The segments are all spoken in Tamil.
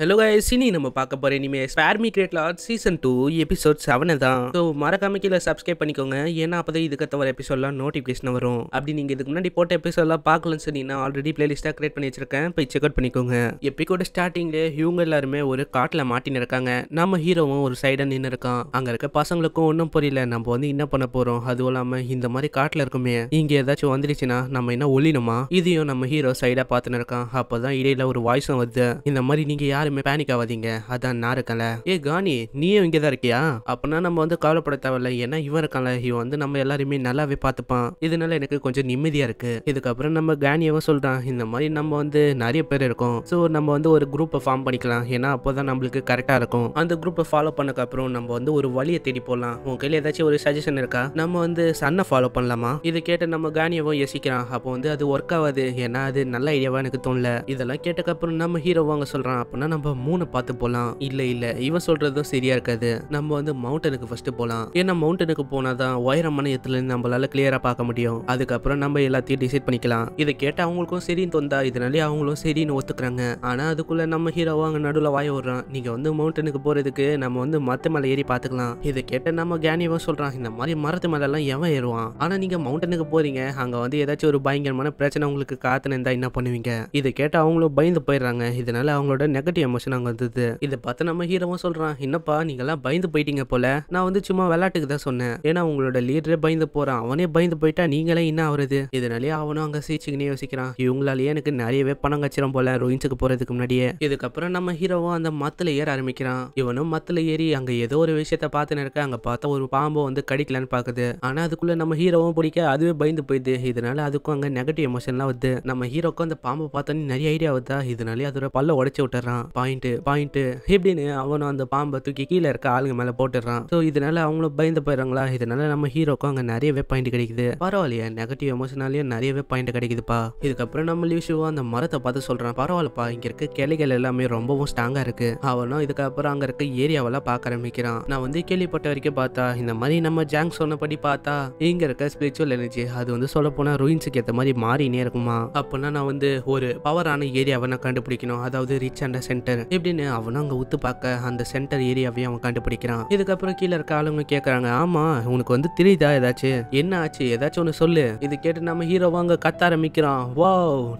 ஹலோ கைஸ் இனி நம்ம பார்க்க போகிற இனிமே ஸ்பேர்மி me great lot season two episode செவனை தான் ஸோ மறக்காம கீழே சப்ஸ்கிரைப் பண்ணிக்கோங்க ஏன்னா அப்போ தான் இதுக்கு தவிர எபிசோட்லாம் நோட்டிஃபிகேஷன் வரும் அப்படி நீங்கள் இதுக்கு முன்னாடி போட்ட எபிசோட்லாம் பார்க்கலன்னு சொன்னீங்கன்னா ஆல்ரெடி பிளேலிஸ்ட்டாக கிரியேட் பண்ணி வச்சிருக்கேன் போய் செக் அவுட் பண்ணிக்கோங்க கூட ஸ்டார்டிங்லேயே இவங்க எல்லாருமே ஒரு காட்டில் மாட்டி இருக்காங்க நம்ம ஹீரோவும் ஒரு சைடாக நின்று இருக்கான் அங்கே இருக்க பசங்களுக்கும் ஒன்றும் புரியல நம்ம வந்து என்ன பண்ண போகிறோம் அதுவும் இல்லாமல் இந்த மாதிரி காட்டில் இருக்குமே இங்கே ஏதாச்சும் வந்துடுச்சுன்னா நம்ம என்ன ஒழினுமா இதையும் நம்ம ஹீரோ சைடாக பார்த்துன்னு இருக்கான் அப்போ தான் இடையில ஒரு வாய்ஸும் வருது இந்த மாதிரி நீங்கள் யார் யாருமே பேனிக் ஆகாதீங்க அதான் நான் இருக்கல ஏ காணி நீயும் இங்கே தான் இருக்கியா அப்படின்னா நம்ம வந்து கவலைப்பட தேவையில்ல ஏன்னா இவன் இருக்கல இவன் வந்து நம்ம எல்லாருமே நல்லாவே பார்த்துப்பான் இதனால எனக்கு கொஞ்சம் நிம்மதியா இருக்கு இதுக்கப்புறம் நம்ம கானியவும் சொல்றான் இந்த மாதிரி நம்ம வந்து நிறைய பேர் இருக்கோம் ஸோ நம்ம வந்து ஒரு குரூப்பை ஃபார்ம் பண்ணிக்கலாம் ஏன்னா அப்போதான் நம்மளுக்கு கரெக்டாக இருக்கும் அந்த குரூப்பை ஃபாலோ பண்ணக்கு அப்புறம் நம்ம வந்து ஒரு வழியை தேடி போகலாம் உன் கையில் ஏதாச்சும் ஒரு சஜஷன் இருக்கா நம்ம வந்து சன்னை ஃபாலோ பண்ணலாமா இது கேட்டு நம்ம கானியவும் யோசிக்கிறான் அப்போ வந்து அது ஒர்க் ஆகாது ஏன்னா அது நல்ல ஐடியாவா எனக்கு தோணல இதெல்லாம் கேட்டக்கப்புறம் நம்ம ஹீரோவாங்க சொல்கிறான் அப்படின்னா நம்ம மூணு பார்த்து போகலாம் இல்லை இல்லை இவன் சொல்றதும் சரியா இருக்காது நம்ம வந்து மவுண்டனுக்கு ஃபர்ஸ்ட் போகலாம் ஏன்னா மவுண்டனுக்கு போனாதான் தான் உயரமான இடத்துலேருந்து நம்மளால கிளியராக பார்க்க முடியும் அதுக்கப்புறம் நம்ம எல்லாத்தையும் டிசைட் பண்ணிக்கலாம் இதை கேட்டால் அவங்களுக்கும் சரின்னு தோந்தா இதனாலே அவங்களும் சரின்னு ஒத்துக்கிறாங்க ஆனால் அதுக்குள்ளே நம்ம ஹீரோவா அங்கே நடுவில் வாய விடுறான் நீங்க வந்து மவுண்டனுக்கு போறதுக்கு நம்ம வந்து மரத்து மேலே ஏறி பார்த்துக்கலாம் இதை கேட்டால் நம்ம கேனியவன் சொல்கிறான் இந்த மாதிரி மரத்து மேலெல்லாம் எவன் ஏறுவான் ஆனால் நீங்கள் மவுண்டனுக்கு போறீங்க அங்கே வந்து ஏதாச்சும் ஒரு பயங்கரமான பிரச்சனை உங்களுக்கு காத்துன்னு இருந்தால் என்ன பண்ணுவீங்க இதை கேட்டால் அவங்களும் பயந்து போயிடுறாங்க இதனால அவங்களோட நெகட்டிவ் எமோஷன் அங்கே வந்தது இதை பார்த்து நம்ம ஹீரோவும் சொல்கிறான் என்னப்பா நீங்கள்லாம் பயந்து போயிட்டீங்க போல நான் வந்து சும்மா விளையாட்டுக்கு தான் சொன்னேன் ஏன்னா உங்களோட லீடரே பயந்து போகிறான் அவனே பயந்து போயிட்டா நீங்களே என்ன ஆகுறது இதனாலேயே அவனும் அங்கே சீச்சுக்கினே யோசிக்கிறான் இவங்களாலேயே எனக்கு நிறையவே பணம் கச்சிரும் போல ரோயின்ஸுக்கு போகிறதுக்கு முன்னாடியே இதுக்கப்புறம் நம்ம ஹீரோவும் அந்த மத்தில் ஏற ஆரம்பிக்கிறான் இவனும் மத்தில் ஏறி அங்கே ஏதோ ஒரு விஷயத்த பார்த்துன்னு இருக்க அங்கே பார்த்தா ஒரு பாம்பை வந்து கடிக்கலான்னு பார்க்குது ஆனால் அதுக்குள்ளே நம்ம ஹீரோவும் பிடிக்க அதுவே பயந்து போயிடுது இதனால அதுக்கும் அங்கே நெகட்டிவ் எமோஷன்லாம் வருது நம்ம ஹீரோக்கும் அந்த பாம்பை பார்த்தோன்னே நிறைய ஐடியா வருதா இதனாலே அதோட பல்ல உடச்சி விட்டுறான் பாயிண்ட்டு பாயிண்ட்டு எப்படின்னு அவனும் அந்த பாம்பை தூக்கி கீழே இருக்க ஆளுங்க மேலே போட்டுடுறான் ஸோ இதனால அவங்களும் பயந்து போயிடுறாங்களா இதனால நம்ம ஹீரோக்கும் அங்கே நிறையவே பாயிண்ட் கிடைக்குது பரவாயில்லையா நெகட்டிவ் எமோஷனாலேயே நிறையவே பாயிண்ட் கிடைக்குதுப்பா இதுக்கப்புறம் நம்ம லிஷுவா அந்த மரத்தை பார்த்து சொல்கிறான் பரவாயில்லப்பா இங்கே இருக்க கிளைகள் எல்லாமே ரொம்பவும் ஸ்ட்ராங்காக இருக்குது அவனும் இதுக்கப்புறம் அங்கே இருக்க ஏரியாவெல்லாம் பார்க்க ஆரம்பிக்கிறான் நான் வந்து கேள்விப்பட்ட வரைக்கும் பார்த்தா இந்த மாதிரி நம்ம ஜாங் சொன்னபடி பார்த்தா இங்கே இருக்க ஸ்பிரிச்சுவல் எனர்ஜி அது வந்து சொல்ல போனால் ரூயின்ஸுக்கு ஏற்ற மாதிரி மாறினே இருக்குமா அப்படின்னா நான் வந்து ஒரு பவரான ஏரியாவை நான் கண்டுபிடிக்கணும் அதாவது ரிச் அண்ட் சென்டர் இப்படின்னு அவனும் அங்கே உத்து பார்க்க அந்த சென்டர் ஏரியாவையும் அவன் கண்டுபிடிக்கிறான் இதுக்கப்புறம் கீழே இருக்க ஆளுங்க கேட்குறாங்க ஆமா உனக்கு வந்து தெரியுதா ஏதாச்சும் என்ன ஆச்சு ஏதாச்சும் ஒன்று சொல்லு இது கேட்டு நம்ம ஹீரோ வாங்க கத்த ஆரம்பிக்கிறான் வா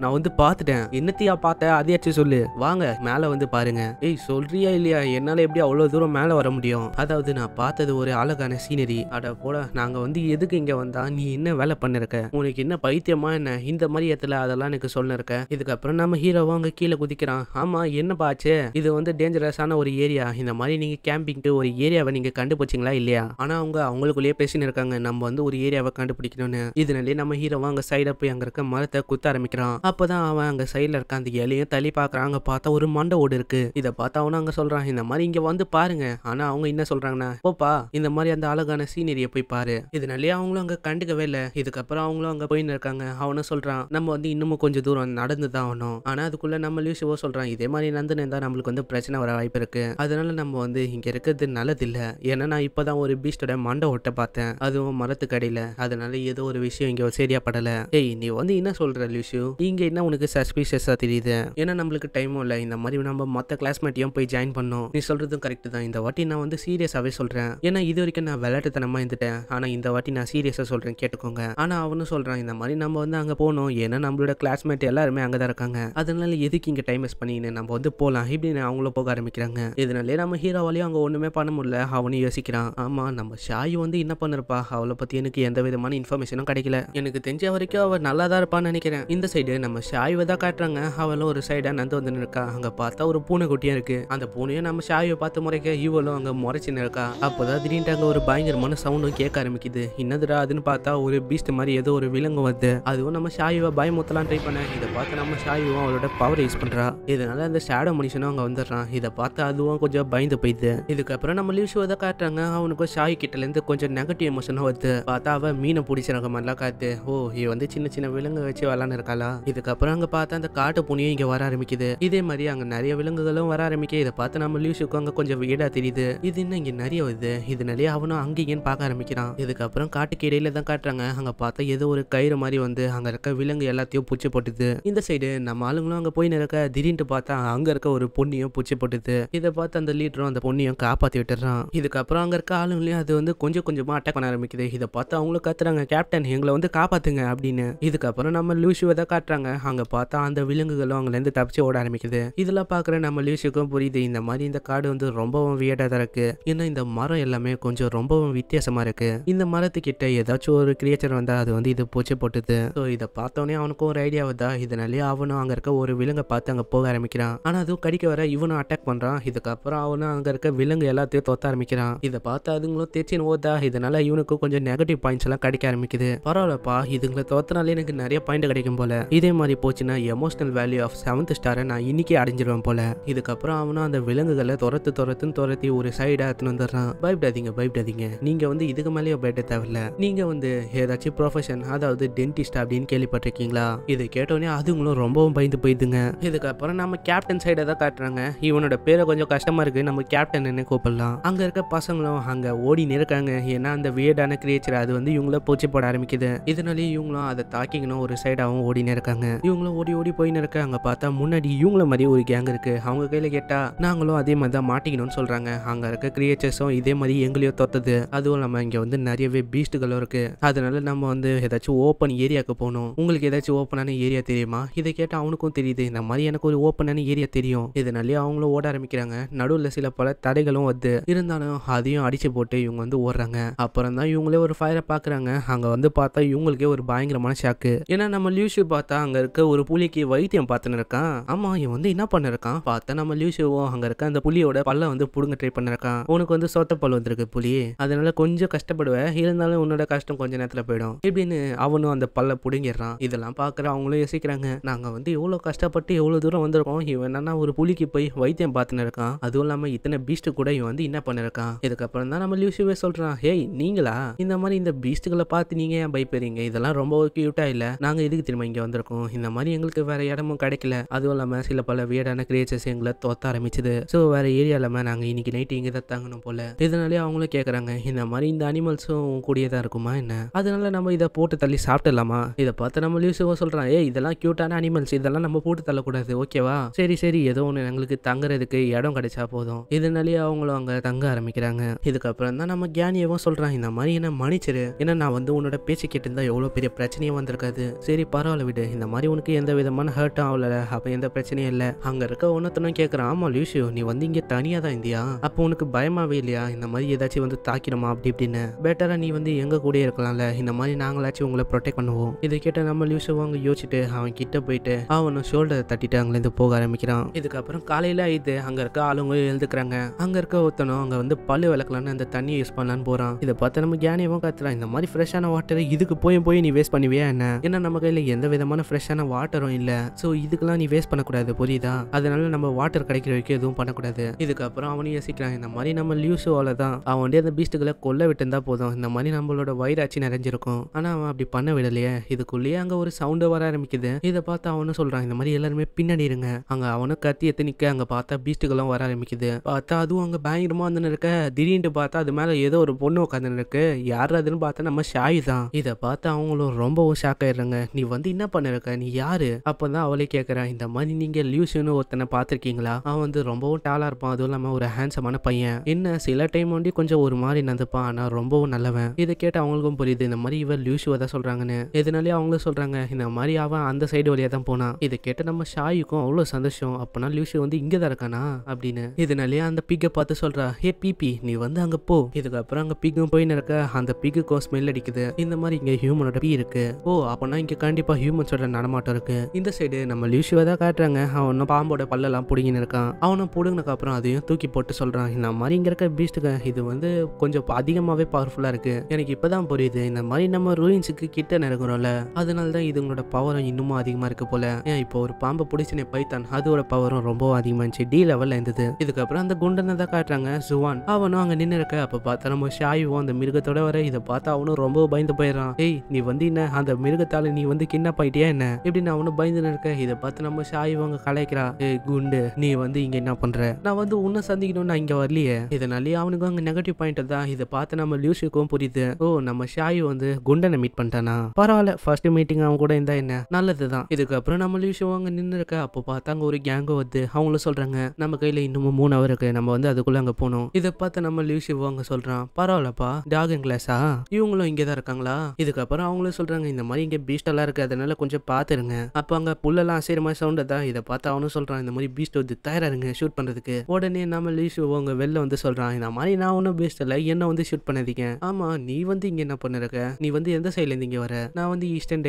நான் வந்து பார்த்துட்டேன் என்னத்தையா பார்த்த அதையாச்சும் சொல்லு வாங்க மேலே வந்து பாருங்க ஏய் சொல்றியா இல்லையா என்னால் எப்படி அவ்வளோ தூரம் மேலே வர முடியும் அதாவது நான் பார்த்தது ஒரு அழகான சீனரி அட போல நாங்கள் வந்து எதுக்கு இங்கே வந்தா நீ என்ன வேலை பண்ணிருக்க உனக்கு என்ன பைத்தியமா என்ன இந்த மாதிரி இடத்துல அதெல்லாம் எனக்கு சொல்லிருக்க இதுக்கப்புறம் நம்ம ஹீரோவா வாங்க கீழே குதிக்கிறான் ஆமா என்னப்பா ஆச்சு இது வந்து டேஞ்சரஸான ஒரு ஏரியா இந்த மாதிரி நீங்க கேம்பிங் ஒரு ஏரியாவை நீங்க கண்டுபிடிச்சிங்களா இல்லையா ஆனா அவங்க அவங்களுக்குள்ளேயே பேசின்னு இருக்காங்க நம்ம வந்து ஒரு ஏரியாவை கண்டுபிடிக்கணும்னு இதனாலே நம்ம ஹீரோவா அங்க சைட போய் அங்க இருக்க மரத்தை குத்த ஆரம்பிக்கிறான் அப்பதான் அவன் அங்க சைட்ல இருக்க அந்த இலையும் தள்ளி பாக்குறான் அங்க பார்த்தா ஒரு மண்டை ஓடு இருக்கு இதை பார்த்தா அவனும் அங்க சொல்றான் இந்த மாதிரி இங்க வந்து பாருங்க ஆனா அவங்க என்ன சொல்றாங்கன்னா போப்பா இந்த மாதிரி அந்த அழகான சீனரிய போய் பாரு இதனாலேயே அவங்களும் அங்க கண்டுக்கவே இல்லை இதுக்கப்புறம் அவங்களும் அங்க போயின்னு இருக்காங்க அவனும் சொல்றான் நம்ம வந்து இன்னமும் கொஞ்சம் தூரம் நடந்து தான் ஆனா அதுக்குள்ள நம்ம லியூசிவோ சொல்றான் இதே மாதிரி நந்தன இருந்தா நம்மளுக்கு வந்து பிரச்சனை வர வாய்ப்பு இருக்குது அதனால நம்ம வந்து இங்கே இருக்கிறது நல்லது இல்ல ஏன்னா நான் இப்போ தான் ஒரு பீஸ்டோட மண்டை ஒட்ட பார்த்தேன் அதுவும் மரத்துக்கடையில் அதனால ஏதோ ஒரு விஷயம் இங்கே சரியா படலை ஏய் நீ வந்து என்ன சொல்கிற லிஷு இங்கே என்ன உனக்கு சஸ்பீஷியஸா தெரியுது ஏன்னா நம்மளுக்கு டைமும் இல்லை இந்த மாதிரி நம்ம மற்ற கிளாஸ்மேட்டையும் போய் ஜாயின் பண்ணோம் நீ சொல்கிறதும் கரெக்ட் தான் இந்த வாட்டி நான் வந்து சீரியஸாகவே சொல்கிறேன் ஏன்னா இது வரைக்கும் நான் விளையாட்டுத்தனமா இருந்துட்டேன் ஆனால் இந்த வாட்டி நான் சீரியஸாக சொல்கிறேன் கேட்டுக்கோங்க ஆனால் அவனும் சொல்கிறான் இந்த மாதிரி நம்ம வந்து அங்கே போனோம் ஏன்னா நம்மளோட கிளாஸ்மேட் எல்லாருமே அங்கே தான் இருக்காங்க அதனால எதுக்கு இங்கே டைம் வேஸ்ட் பண்ணின்னு நம்ம வந்து போல போகலாம் இப்படின்னு அவங்களும் போக ஆரம்பிக்கிறாங்க இதனாலே நம்ம ஹீரோவாலையும் அங்கே ஒன்றுமே பண்ண முடியல அவனும் யோசிக்கிறான் ஆமாம் நம்ம ஷாயி வந்து என்ன பண்ணிருப்பா அவளை பற்றி எனக்கு எந்த விதமான இன்ஃபர்மேஷனும் கிடைக்கல எனக்கு தெரிஞ்ச வரைக்கும் அவள் நல்லா தான் இருப்பான்னு நினைக்கிறேன் இந்த சைடு நம்ம ஷாயுவை தான் காட்டுறாங்க அவளும் ஒரு சைடாக நந்து வந்து இருக்கா அங்கே பார்த்தா ஒரு பூனை குட்டியாக இருக்கு அந்த பூனையும் நம்ம ஷாயுவை பார்த்து முறைக்க இவளும் அங்கே முறைச்சு நிற்கா தான் திடீர்னு அங்கே ஒரு பயங்கரமான சவுண்டும் கேட்க ஆரம்பிக்குது என்னதுடா அதுன்னு பார்த்தா ஒரு பீஸ்ட் மாதிரி ஏதோ ஒரு விலங்கு வருது அதுவும் நம்ம ஷாயுவை பயமுத்தலாம் ட்ரை பண்ண இதை பார்த்து நம்ம ஷாயுவும் அவளோட பவர் யூஸ் பண்ணுறா இதனால அந்த ஷேடோ திருடுற மனுஷனும் அங்கே வந்துடுறான் இதை பார்த்து அதுவும் கொஞ்சம் பயந்து போயிடுது இதுக்கப்புறம் நம்ம லீவ் ஷோ தான் காட்டுறாங்க அவனுக்கு ஷாய் கிட்டலேருந்து கொஞ்சம் நெகட்டிவ் எமோஷனும் வருது பார்த்தா அவன் மீனை பிடிச்சிருக்க மாதிரிலாம் காத்து ஓ இவ வந்து சின்ன சின்ன விலங்கு வச்சு விளாண்டு இருக்காளா இதுக்கப்புறம் அங்கே பார்த்தா அந்த காட்டு புனியும் இங்கே வர ஆரம்பிக்குது இதே மாதிரி அங்கே நிறைய விலங்குகளும் வர ஆரம்பிக்க இதை பார்த்து நம்ம லீவ் ஷோக்கு அங்கே கொஞ்சம் வீடாக தெரியுது இது இன்னும் இங்கே நிறைய வருது இதனாலே அவனும் அங்கே இங்கேன்னு பார்க்க ஆரம்பிக்கிறான் இதுக்கப்புறம் காட்டுக்கு இடையில தான் காட்டுறாங்க அங்கே பார்த்தா ஏதோ ஒரு கயிறு மாதிரி வந்து அங்கே இருக்க விலங்கு எல்லாத்தையும் பூச்சி போட்டுது இந்த சைடு நம்ம ஆளுங்களும் அங்கே போய் நிறக்க திடீர்னு பார்த்தா அங்கே இருக்க இருக்க ஒரு பொண்ணியும் பூச்சி போட்டுது இதை பார்த்து அந்த லீடரும் அந்த பொண்ணியும் காப்பாத்தி விட்டுறான் இதுக்கப்புறம் அங்க இருக்க ஆளுங்களையும் அது வந்து கொஞ்சம் கொஞ்சமா அட்டாக் பண்ண ஆரம்பிக்குது இதை பார்த்து அவங்களும் கத்துறாங்க கேப்டன் எங்களை வந்து காப்பாத்துங்க அப்படின்னு இதுக்கப்புறம் நம்ம லூசுவை தான் காட்டுறாங்க அங்க பார்த்தா அந்த விலங்குகளும் இருந்து தப்பிச்சு ஓட ஆரம்பிக்குது இதெல்லாம் பாக்குற நம்ம லூசுக்கும் புரியுது இந்த மாதிரி இந்த காடு வந்து ரொம்பவும் வியடாக இருக்கு ஏன்னா இந்த மரம் எல்லாமே கொஞ்சம் ரொம்பவும் வித்தியாசமா இருக்கு இந்த மரத்துக்கிட்ட ஏதாச்சும் ஒரு கிரியேச்சர் வந்தா அது வந்து இது பூச்சி போட்டுது ஸோ இதை பார்த்தோன்னே அவனுக்கும் ஒரு ஐடியா வருதா இதனாலே அவனும் அங்க இருக்க ஒரு விலங்கை பார்த்து அங்க போக ஆரம்பிக்கிறான் ஆனா அது அதுவும் கடிக்க வர இவனும் அட்டாக் பண்றான் இதுக்கப்புறம் அவனும் அங்க இருக்க விலங்கு எல்லாத்தையும் தோத்த ஆரம்பிக்கிறான் இதை பார்த்து அதுங்களும் தேச்சின்னு ஓதா இதனால இவனுக்கு கொஞ்சம் நெகட்டிவ் பாயிண்ட்ஸ் எல்லாம் கிடைக்க ஆரம்பிக்குது பரவாயில்லப்பா இதுங்களை தோத்தனாலே எனக்கு நிறைய பாயிண்ட் கிடைக்கும் போல இதே மாதிரி போச்சுன்னா எமோஷனல் வேல்யூ ஆஃப் செவன்த் ஸ்டாரை நான் இன்னைக்கே அடைஞ்சிருவேன் போல இதுக்கப்புறம் அவனும் அந்த விலங்குகளை துரத்து துரத்துன்னு துரத்தி ஒரு சைடா எடுத்துன்னு வந்துடுறான் பயப்படாதீங்க பயப்படாதீங்க நீங்க வந்து இதுக்கு மேலேயே பயப்பட தேவையில்ல நீங்க வந்து ஏதாச்சும் ப்ரொஃபஷன் அதாவது டென்டிஸ்ட் அப்படின்னு கேள்விப்பட்டிருக்கீங்களா இதை கேட்டோடனே அதுங்களும் ரொம்பவும் பயந்து போயிடுதுங்க இதுக்கப்புறம் நம்ம கேப்டன் சைட தான் காட்டுறாங்க இவனோட பேரை கொஞ்சம் கஷ்டமாக இருக்குது நம்ம கேப்டன்னு கூப்பிடலாம் அங்கே இருக்க பசங்களும் அங்கே ஓடி நிற்காங்க ஏன்னா அந்த வியர்டான கிரியேச்சர் அது வந்து இவங்கள பூச்சி போட ஆரம்பிக்குது இதனாலேயே இவங்களும் அதை தாக்கிக்கணும் ஒரு சைடாகவும் ஓடி இருக்காங்க இவங்களும் ஓடி ஓடி போய் நிற்க அங்கே பார்த்தா முன்னாடி இவங்கள மாதிரி ஒரு கேங் இருக்குது அவங்க கையில் கேட்டால் நாங்களும் அதே மாதிரி தான் மாட்டிக்கணும்னு சொல்கிறாங்க அங்கே இருக்க கிரியேச்சர்ஸும் இதே மாதிரி எங்களையோ தொத்தது அதுவும் நம்ம இங்கே வந்து நிறையவே பீஸ்டுகளும் இருக்குது அதனால நம்ம வந்து ஏதாச்சும் ஓப்பன் ஏரியாவுக்கு போகணும் உங்களுக்கு ஏதாச்சும் ஓப்பனான ஏரியா தெரியுமா இதை கேட்டால் அவனுக்கும் தெரியுது இந்த மாதிரி எனக்கு ஒரு ஓப்பனான ஏரியா தெரியும் முடியும் இதனாலே அவங்களும் ஓட ஆரம்பிக்கிறாங்க நடுவில் சில பல தடைகளும் வந்து இருந்தாலும் அதையும் அடிச்சு போட்டு இவங்க வந்து ஓடுறாங்க அப்புறம் தான் இவங்களே ஒரு ஃபயரை பார்க்குறாங்க அங்கே வந்து பார்த்தா இவங்களுக்கே ஒரு பயங்கரமான ஷாக்கு ஏன்னா நம்ம லியூஷு பார்த்தா அங்கே இருக்க ஒரு புலிக்கு வைத்தியம் பார்த்துன்னு இருக்கான் ஆமா இவன் வந்து என்ன பண்ணிருக்கான் பார்த்தா நம்ம லியூஷுவோ அங்கே இருக்க அந்த புலியோட பல்ல வந்து புடுங்க ட்ரை பண்ணிருக்கான் உனக்கு வந்து சொத்த பல் வந்திருக்கு புலி அதனால கொஞ்சம் கஷ்டப்படுவேன் இருந்தாலும் உன்னோட கஷ்டம் கொஞ்ச நேரத்தில் போயிடும் இப்படின்னு அவனும் அந்த பல்ல பிடுங்கிடுறான் இதெல்லாம் பார்க்குற அவங்களும் யோசிக்கிறாங்க நாங்கள் வந்து எவ்வளோ கஷ்டப்பட்டு எவ்வளோ தூரம் வந்திருக்கோம் இவன் என்னன்னா ஒரு புலிக்கு போய் வைத்தியம் பார்த்துன்னு இருக்கான் அதுவும் இல்லாமல் இத்தனை பீஸ்ட் கூட இவன் வந்து என்ன பண்ணிருக்கான் இதுக்கப்புறம் தான் நம்ம லியூசிவே சொல்றான் ஹேய் நீங்களா இந்த மாதிரி இந்த பீஸ்ட்டுகளை பார்த்து நீங்க ஏன் பயப்படுறீங்க இதெல்லாம் ரொம்ப கியூட்டா இல்ல நாங்க இதுக்கு திரும்ப இங்க வந்திருக்கோம் இந்த மாதிரி எங்களுக்கு வேற இடமும் கிடைக்கல அதுவும் இல்லாம சில பல வியடான கிரியேச்சர்ஸ் எங்களை தோத்த ஆரம்பிச்சது ஸோ வேற ஏரியாலமே நாங்க இன்னைக்கு நைட் இங்கே தான் தங்கணும் போல இதனாலே அவங்களும் கேக்குறாங்க இந்த மாதிரி இந்த அனிமல்ஸும் கூடியதா இருக்குமா என்ன அதனால நம்ம இதை போட்டு தள்ளி சாப்பிடலாமா இதை பார்த்து நம்ம லியூசிவோ சொல்றான் ஏய் இதெல்லாம் கியூட்டான அனிமல்ஸ் இதெல்லாம் நம்ம போட்டு தள்ளக்கூடாது ஓகேவா சரி சரி ஏதோ ஒன்று எங்களுக்கு தங்குறதுக்கு இடம் கிடைச்சா போதும் இதனாலேயே அவங்களும் அங்கே தங்க ஆரம்பிக்கிறாங்க இதுக்கப்புறம் தான் நம்ம கியானியவும் சொல்கிறான் இந்த மாதிரி என்ன மன்னிச்சிரு ஏன்னா நான் வந்து உன்னோட பேச்சு கேட்டிருந்தா எவ்வளோ பெரிய பிரச்சனையும் வந்திருக்காது சரி பரவாயில்ல விடு இந்த மாதிரி உனக்கு எந்த விதமான ஹர்ட்டும் ஆகல அப்போ எந்த பிரச்சனையும் இல்லை அங்கே இருக்க ஒன்றத்தனும் கேட்குறான் ஆமாம் லூசியோ நீ வந்து இங்கே தனியாக தான் இந்தியா அப்போ உனக்கு பயமாவே இல்லையா இந்த மாதிரி ஏதாச்சும் வந்து தாக்கிடுமா அப்படி இப்படின்னு பெட்டராக நீ வந்து எங்கள் கூட இருக்கலாம்ல இந்த மாதிரி நாங்களாச்சும் உங்களை ப்ரொடெக்ட் பண்ணுவோம் இதை கேட்ட நம்ம லூசியோ அவங்க யோசிச்சுட்டு அவன் கிட்ட போயிட்டு அவனை ஷோல்டரை தட்டிட்டு அங்கேருந்து போக ஆரம்பிக்கிறான் இதுக்கப்புறம் காலையில் ஆயிடுது அங்கே இருக்க ஆளுங்க எழுந்துக்கிறாங்க அங்கே இருக்க ஒருத்தனும் அங்கே வந்து பல்லு விளக்கலான்னு அந்த தண்ணியை யூஸ் பண்ணலான்னு போகிறான் இதை பார்த்து நம்ம ஞானியவும் கத்துறான் இந்த மாதிரி ஃப்ரெஷ்ஷான வாட்டரை இதுக்கு போய் போய் நீ வேஸ்ட் பண்ணுவியா என்ன ஏன்னா நம்ம கையில் எந்த விதமான ஃப்ரெஷ்ஷான வாட்டரும் இல்லை ஸோ இதுக்கெல்லாம் நீ வேஸ்ட் பண்ணக்கூடாது புரியுதா அதனால நம்ம வாட்டர் கிடைக்கிற வரைக்கும் எதுவும் பண்ணக்கூடாது இதுக்கப்புறம் அவனையும் யோசிக்கிறான் இந்த மாதிரி நம்ம லியூஸோவால தான் அவன் வந்து அந்த பீஸ்ட்டுகளை கொல்ல விட்டுருந்தா போதும் இந்த மாதிரி நம்மளோட வயிறாச்சு நிறைஞ்சிருக்கும் ஆனால் அவன் அப்படி பண்ண விடலையே இதுக்குள்ளேயே அங்கே ஒரு சவுண்டு வர ஆரம்பிக்குது இதை பார்த்து அவனும் சொல்கிறான் இந்த மாதிரி எல்லாருமே பின்னாடி இருங்க அங்கே அவனை கத்தி எத்தி நிற்க அங்கே பார்த்தா பீஸ்ட்டுக்கெல்லாம் வர ஆரம்பிக்குது பார்த்தா அதுவும் அங்கே பயங்கரமாக வந்து இருக்க திடீர்னு பார்த்தா அது மேலே ஏதோ ஒரு பொண்ணு உட்காந்து இருக்கு யார் அதுன்னு பார்த்தா நம்ம ஷாய் தான் இதை பார்த்து அவங்களும் ரொம்பவும் ஷாக் ஆயிடுறாங்க நீ வந்து என்ன பண்ணிருக்க நீ யாரு தான் அவளே கேட்குறேன் இந்த மாதிரி நீங்கள் லியூசுன்னு ஒருத்தனை பார்த்துருக்கீங்களா அவன் வந்து ரொம்பவும் டாலாக இருப்பான் அதுவும் இல்லாமல் ஒரு ஹேண்ட்ஸமான பையன் என்ன சில டைம் வண்டி கொஞ்சம் ஒரு மாதிரி நடந்துப்பான் ஆனால் ரொம்பவும் நல்லவன் இதை கேட்டு அவங்களுக்கும் புரியுது இந்த மாதிரி இவர் லியூசுவை தான் சொல்கிறாங்கன்னு எதுனாலே அவங்களும் சொல்கிறாங்க இந்த மாதிரி அவன் அந்த சைடு வழியாக தான் போனான் இதை கேட்டு நம்ம ஷாயுக்கும் அவ்வளோ சந்தோஷம் அப்போனா லூசியோ வந்து இங்க தான் இருக்கானா அப்படின்னு இதனாலேயே அந்த பிக்கை பார்த்து சொல்றா ஏ பிபி நீ வந்து அங்க போ இதுக்கப்புறம் அங்க பிக்கும் போய் நடக்க அந்த பிகுக்கும் ஸ்மெல் அடிக்குது இந்த மாதிரி இங்கே ஹியூமனோட பி இருக்கு ஓ இங்க கண்டிப்பா ஹியூமன் ஹியூமன்ஸோட நடமாட்டம் இருக்கு இந்த சைடு நம்ம லியூஷிவை தான் காட்டுறாங்க அவனும் பாம்போட பல்லெல்லாம் பிடுங்கின்னு இருக்கான் அவனும் பிடுங்கினக்கு அப்புறம் அதையும் தூக்கி போட்டு சொல்றான் இந்த மாதிரி இங்க இருக்க பீஸ்டுக்கு இது வந்து கொஞ்சம் அதிகமாவே பவர்ஃபுல்லா இருக்கு எனக்கு இப்பதான் புரியுது இந்த மாதிரி நம்ம ரூயின்ஸுக்கு கிட்ட நடக்கிறோம்ல அதனால தான் இதுங்களோட பவரும் இன்னுமா அதிகமா இருக்கு போல ஏன் இப்போ ஒரு பாம்பை பிடிச்சினே பைத்தான் அதோட பவர் பவரும் ரொம்பவும் இருந்துச்சு டி லெவலில் இருந்தது இதுக்கப்புறம் அந்த குண்டனை தான் காட்டுறாங்க சுவான் அவனும் அங்கே நின்று இருக்க அப்போ பார்த்தா நம்ம ஷாயுவும் அந்த மிருகத்தோட வர இதை பார்த்து அவனும் ரொம்ப பயந்து போயிடறான் ஏய் நீ வந்து என்ன அந்த மிருகத்தால் நீ வந்து கிண்ணப் ஆயிட்டியா என்ன இப்படின்னு அவனும் பயந்து நிற்க இதை பார்த்து நம்ம ஷாயுவும் அவங்க கலைக்கிறா ஏய் குண்டு நீ வந்து இங்கே என்ன பண்ணுற நான் வந்து உன்னை சந்திக்கணும் நான் இங்கே வரலையே இதனாலேயே அவனுக்கும் அங்கே நெகட்டிவ் பாயிண்ட் தான் இதை பார்த்து நம்ம லியூஷுக்கும் புரியுது ஓ நம்ம ஷாயு வந்து குண்டனை மீட் பண்ணிட்டானா பரவாயில்ல ஃபர்ஸ்ட் மீட்டிங் அவன் கூட இருந்தா என்ன நல்லது தான் இதுக்கப்புறம் நம்ம லியூஷுவும் அங்கே நின்று இருக்க அப்போ பார்த்தாங்க ஒரு கேங் திரும்ப வருது அவங்களும் சொல்கிறாங்க நம்ம கையில் இன்னமும் மூணு அவர் இருக்கு நம்ம வந்து அதுக்குள்ளே அங்கே போகணும் இதை பார்த்து நம்ம லீவ் சிவோ சொல்றான் சொல்கிறான் பரவாயில்லப்பா டாகிங் கிளாஸா இவங்களும் இங்கே தான் இருக்காங்களா இதுக்கப்புறம் அவங்களும் சொல்கிறாங்க இந்த மாதிரி இங்கே எல்லாம் இருக்கு அதனால கொஞ்சம் பார்த்துருங்க அப்போ அங்கே புல்லெல்லாம் அசைற மாதிரி சவுண்ட் தான் இதை பார்த்து அவனும் சொல்கிறான் இந்த மாதிரி பீஸ்ட் வந்து தயாராருங்க ஷூட் பண்ணுறதுக்கு உடனே நம்ம லீவ் சிவோ வெளில வந்து சொல்கிறான் இந்த மாதிரி நான் ஒன்றும் பீஸ்ட் இல்லை என்ன வந்து ஷூட் பண்ணாதீங்க ஆமாம் நீ வந்து இங்கே என்ன பண்ணிருக்க நீ வந்து எந்த இருந்து இங்கே வர நான் வந்து ஈஸ்டர்ன்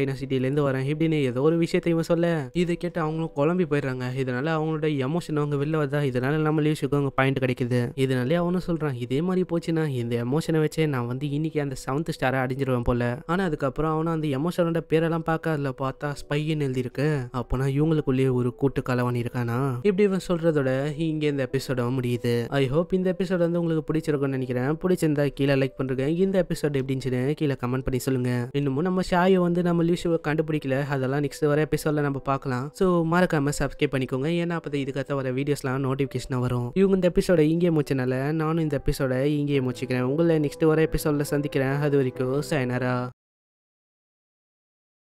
இருந்து வரேன் இப்படின்னு ஏதோ ஒரு விஷயத்தையும் சொல்ல இதை கேட்டு அவங்களும் குழம்பி போயிடுறாங்க இதனால அவங்களோட எமோஷன் அவங்க வெளில வருதா இதனால நம்ம லீவ்ஸுக்கு அவங்க பாயிண்ட் கிடைக்குது இதனாலே அவனும் சொல்கிறான் இதே மாதிரி போச்சுன்னா இந்த எமோஷனை வச்சே நான் வந்து இன்னைக்கு அந்த செவன்த் ஸ்டாரை அடிஞ்சிருவேன் போல ஆனால் அதுக்கப்புறம் அவனும் அந்த எமோஷனோட பேரெல்லாம் பார்க்க அதில் பார்த்தா ஸ்பைன்னு எழுதியிருக்கு அப்போனா இவங்களுக்குள்ளேயே ஒரு கூட்டு கலவன் இருக்கானா இப்படி இவன் சொல்கிறதோட இங்கே இந்த எபிசோட முடியுது ஐ ஹோப் இந்த எபிசோட் வந்து உங்களுக்கு பிடிச்சிருக்கும்னு நினைக்கிறேன் பிடிச்சிருந்தா கீழே லைக் பண்ணுறேன் இந்த எபிசோட் எப்படின்னு கீழே கமெண்ட் பண்ணி சொல்லுங்க இன்னமும் நம்ம ஷாயை வந்து நம்ம லீவ்ஸுவை கண்டுபிடிக்கல அதெல்லாம் நெக்ஸ்ட் வர எபிசோட நம்ம பார்க்கலாம் ஸோ மறக்காமல் சப்ஸ்கிரைப் பண்ணிக்கோங்க ஏன்னா அப்போ இதுக்கத்த வர வீடியோஸ்லாம் நோட்டிஃபிகேஷனாக வரும் இவங்க இந்த எபிசோட இங்கே முடிச்சனால நானும் இந்த எபிசோட இங்கே முடிச்சுக்கிறேன் உங்களை நெக்ஸ்ட் வர எபிசோடில் சந்திக்கிறேன் அது வரைக்கும் சைனரா